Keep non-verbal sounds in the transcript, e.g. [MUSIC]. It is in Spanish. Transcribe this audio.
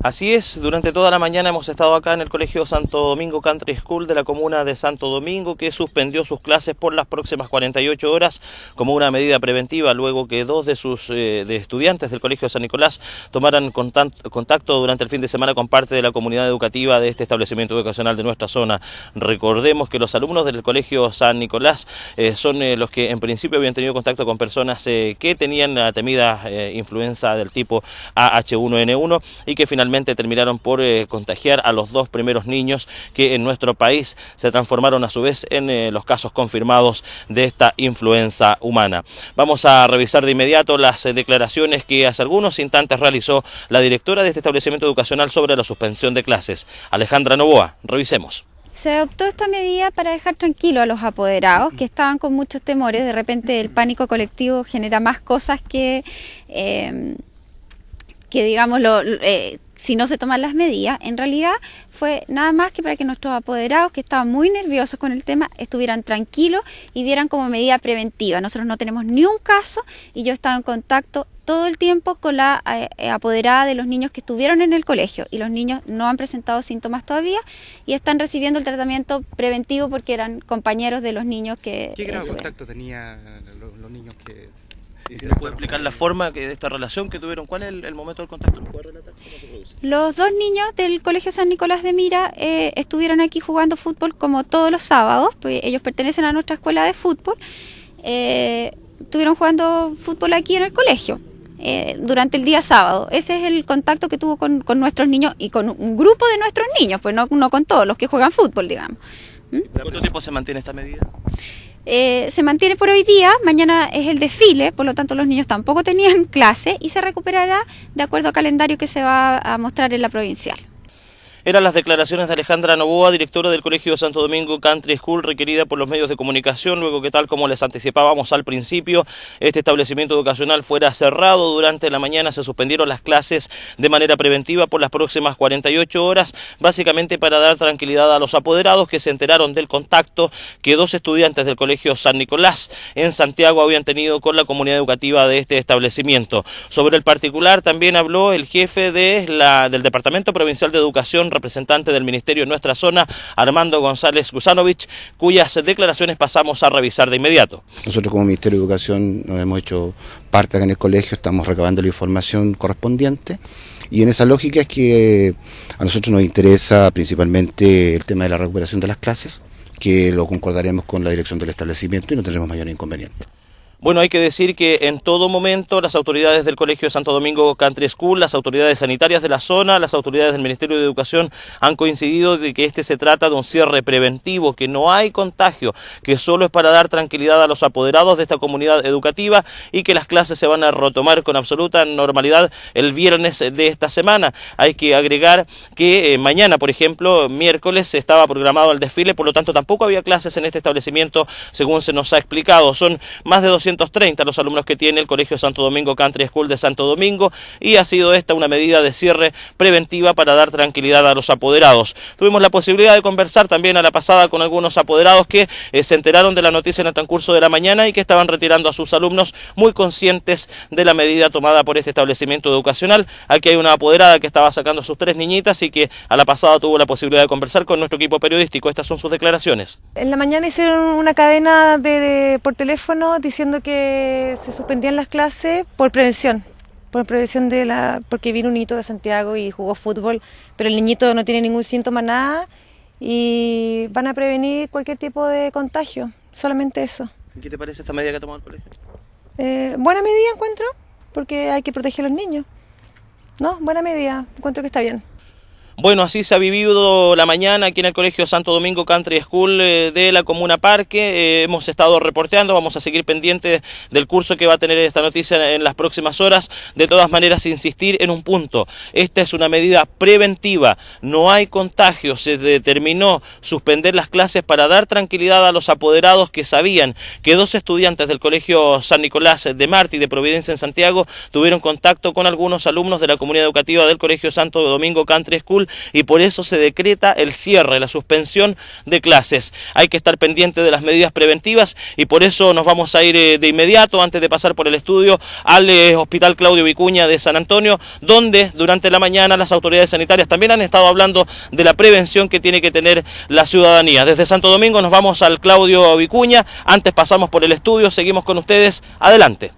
Así es, durante toda la mañana hemos estado acá en el Colegio Santo Domingo Country School de la comuna de Santo Domingo, que suspendió sus clases por las próximas 48 horas como una medida preventiva, luego que dos de sus eh, estudiantes del Colegio San Nicolás tomaran contacto durante el fin de semana con parte de la comunidad educativa de este establecimiento educacional de nuestra zona. Recordemos que los alumnos del Colegio San Nicolás eh, son eh, los que en principio habían tenido contacto con personas que tenían la temida influenza del tipo AH1N1 y que finalmente terminaron por eh, contagiar a los dos primeros niños que en nuestro país se transformaron a su vez en eh, los casos confirmados de esta influenza humana. Vamos a revisar de inmediato las eh, declaraciones que hace algunos instantes realizó la directora de este establecimiento educacional sobre la suspensión de clases, Alejandra Novoa. Revisemos. Se adoptó esta medida para dejar tranquilo a los apoderados que estaban con muchos temores. De repente el pánico colectivo genera más cosas que, que digamos, lo, si no se toman las medidas, en realidad fue nada más que para que nuestros apoderados que estaban muy nerviosos con el tema estuvieran tranquilos y vieran como medida preventiva. Nosotros no tenemos ni un caso y yo estaba en contacto todo el tiempo con la eh, eh, apoderada de los niños que estuvieron en el colegio y los niños no han presentado síntomas todavía y están recibiendo el tratamiento preventivo porque eran compañeros de los niños que... ¿Qué eh, grado de contacto tenían los niños que y si este, puede explicar la forma de esta relación que tuvieron, ¿cuál es el, momento del contacto? Los dos niños del Colegio San Nicolás de Mira eh, estuvieron aquí jugando fútbol como todos los sábados, pues, ellos pertenecen a nuestra escuela de fútbol. Eh, estuvieron jugando fútbol aquí en el colegio. Eh, durante el día sábado. Ese es el contacto que tuvo con, nuestros niños y con un grupo de nuestros niños, pues no, con todos los que juegan fútbol, digamos. ¿De ¿Mm? ¿Cuánto tiempo se mantiene esta medida? Eh, se mantiene por hoy día, mañana es el desfile, por lo tanto los niños tampoco tenían [LAUGHS] clase y se recuperará de acuerdo al calendario que se va a mostrar en la provincial. Eran las declaraciones de Alejandra Novoa, directora del Colegio Santo Domingo Country School, requerida por los medios de comunicación, luego que tal como les anticipábamos al principio, este establecimiento educacional fuera cerrado. Durante la mañana se suspendieron las clases de manera preventiva por las próximas 48 horas, básicamente para dar tranquilidad a los apoderados que se enteraron del contacto que dos estudiantes del Colegio San Nicolás en Santiago habían tenido con la comunidad educativa de este establecimiento. Sobre el particular también habló el jefe de la, del Departamento Provincial de Educación, representante del Ministerio en nuestra zona, Armando González Gusanovich, cuyas declaraciones pasamos a revisar de inmediato. Nosotros como Ministerio de Educación nos hemos hecho parte acá en el colegio, estamos recabando la información correspondiente y en esa lógica es que a nosotros nos interesa principalmente el tema de la recuperación de las clases, que lo concordaremos con la dirección del establecimiento y no tendremos mayor inconveniente. Bueno, hay que decir que en todo momento las autoridades del Colegio Santo Domingo Country School, las autoridades sanitarias de la zona, las autoridades del Ministerio de Educación han coincidido de que este se trata de un cierre preventivo, que no hay contagio, que solo es para dar tranquilidad a los apoderados de esta comunidad educativa y que las clases se van a retomar con absoluta normalidad el viernes de esta semana. Hay que agregar que eh, mañana, por ejemplo, miércoles estaba programado el desfile, por lo tanto tampoco había clases en este establecimiento, según se nos ha explicado. Son más de 200 los alumnos que tiene el Colegio Santo Domingo Country School de Santo Domingo y ha sido esta una medida de cierre preventiva para dar tranquilidad a los apoderados. Tuvimos la posibilidad de conversar también a la pasada con algunos apoderados que eh, se enteraron de la noticia en el transcurso de la mañana y que estaban retirando a sus alumnos muy conscientes de la medida tomada por este establecimiento educacional. Aquí hay una apoderada que estaba sacando a sus tres niñitas y que a la pasada tuvo la posibilidad de conversar con nuestro equipo periodístico. Estas son sus declaraciones. En la mañana hicieron una cadena por teléfono diciendo que se suspendían las clases por prevención, por prevención de la, porque vino un niñito de Santiago y jugó fútbol, pero el niñito no tiene ningún síntoma, nada, y van a prevenir cualquier tipo de contagio, solamente eso. ¿Qué te parece esta medida que ha tomado el colegio? Eh, buena medida encuentro, porque hay que proteger a los niños. No, buena medida, encuentro que está bien. Bueno, así se ha vivido la mañana aquí en el Colegio Santo Domingo Country School eh, de la Comuna Parque. Eh, hemos estado reporteando, vamos a seguir pendientes del curso que va a tener esta noticia en las próximas horas. De todas maneras, insistir en un punto. Esta es una medida preventiva. No hay contagio. Se determinó suspender las clases para dar tranquilidad a los apoderados que sabían que dos estudiantes del Colegio San Nicolás de Martí de Providencia en Santiago tuvieron contacto con algunos alumnos de la comunidad educativa del Colegio Santo Domingo Country School y por eso se decreta el cierre, la suspensión de clases. Hay que estar pendiente de las medidas preventivas y por eso nos vamos a ir eh, de inmediato, antes de pasar por el estudio, al eh, Hospital Claudio Vicuña de San Antonio, donde durante la mañana las autoridades sanitarias también han estado hablando de la prevención que tiene que tener la ciudadanía. Desde Santo Domingo nos vamos al Claudio Vicuña, antes pasamos por el estudio, seguimos con ustedes, adelante.